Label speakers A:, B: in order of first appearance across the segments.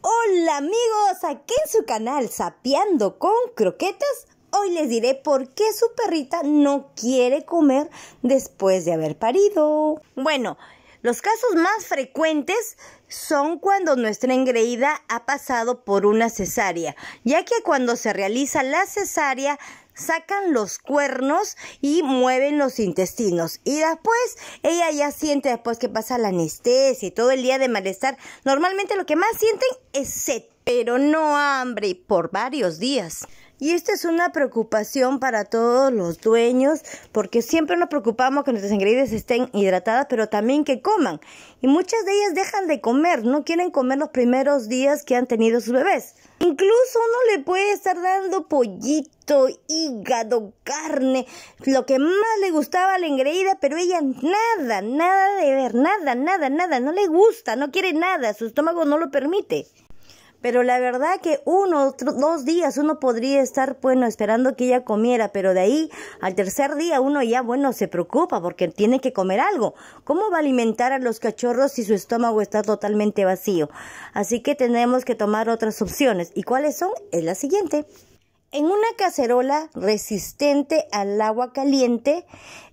A: Hola amigos, aquí en su canal Sapeando con Croquetas, hoy les diré por qué su perrita no quiere comer después de haber parido. Bueno, los casos más frecuentes son cuando nuestra engreída ha pasado por una cesárea, ya que cuando se realiza la cesárea sacan los cuernos y mueven los intestinos. Y después ella ya siente, después que pasa la anestesia y todo el día de malestar, normalmente lo que más sienten es sed pero no hambre por varios días. Y esta es una preocupación para todos los dueños, porque siempre nos preocupamos que nuestras engreídas estén hidratadas, pero también que coman. Y muchas de ellas dejan de comer, no quieren comer los primeros días que han tenido sus bebés. Incluso uno le puede estar dando pollito, hígado, carne, lo que más le gustaba a la engreída, pero ella nada, nada de ver, nada, nada, nada, no le gusta, no quiere nada, su estómago no lo permite. Pero la verdad que uno, dos días uno podría estar, bueno, esperando que ella comiera, pero de ahí al tercer día uno ya, bueno, se preocupa porque tiene que comer algo. ¿Cómo va a alimentar a los cachorros si su estómago está totalmente vacío? Así que tenemos que tomar otras opciones. ¿Y cuáles son? Es la siguiente en una cacerola resistente al agua caliente,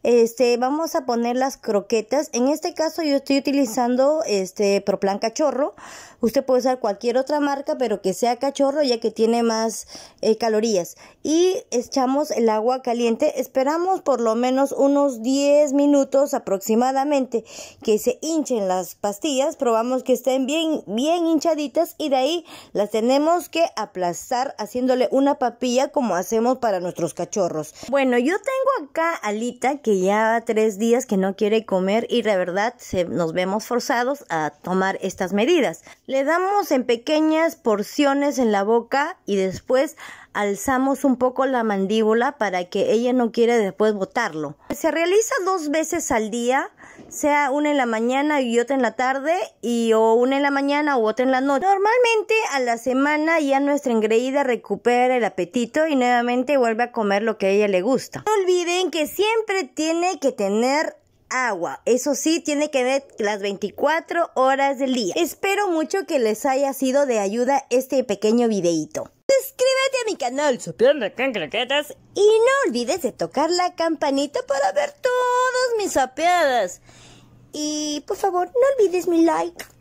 A: este, vamos a poner las croquetas. En este caso yo estoy utilizando este Proplan cachorro. Usted puede usar cualquier otra marca, pero que sea cachorro ya que tiene más eh, calorías. Y echamos el agua caliente. Esperamos por lo menos unos 10 minutos aproximadamente que se hinchen las pastillas. Probamos que estén bien, bien hinchaditas y de ahí las tenemos que aplastar haciéndole una papilla como hacemos para nuestros cachorros. Bueno, yo tengo acá a Alita que ya tres días que no quiere comer y la verdad nos vemos forzados a tomar estas medidas. Le damos en pequeñas porciones en la boca y después alzamos un poco la mandíbula para que ella no quiera después botarlo. Se realiza dos veces al día, sea una en la mañana y otra en la tarde, y o una en la mañana u otra en la noche. Normalmente a la semana ya nuestra engreída recupera el apetito y nuevamente vuelve a comer lo que a ella le gusta. No olviden que siempre tiene que tener agua. Eso sí, tiene que ver las 24 horas del día. Espero mucho que les haya sido de ayuda este pequeño videíto. Suscríbete a mi canal, Super con Croquetas. Y no olvides de tocar la campanita para ver todas mis sapeadas Y por favor, no olvides mi like.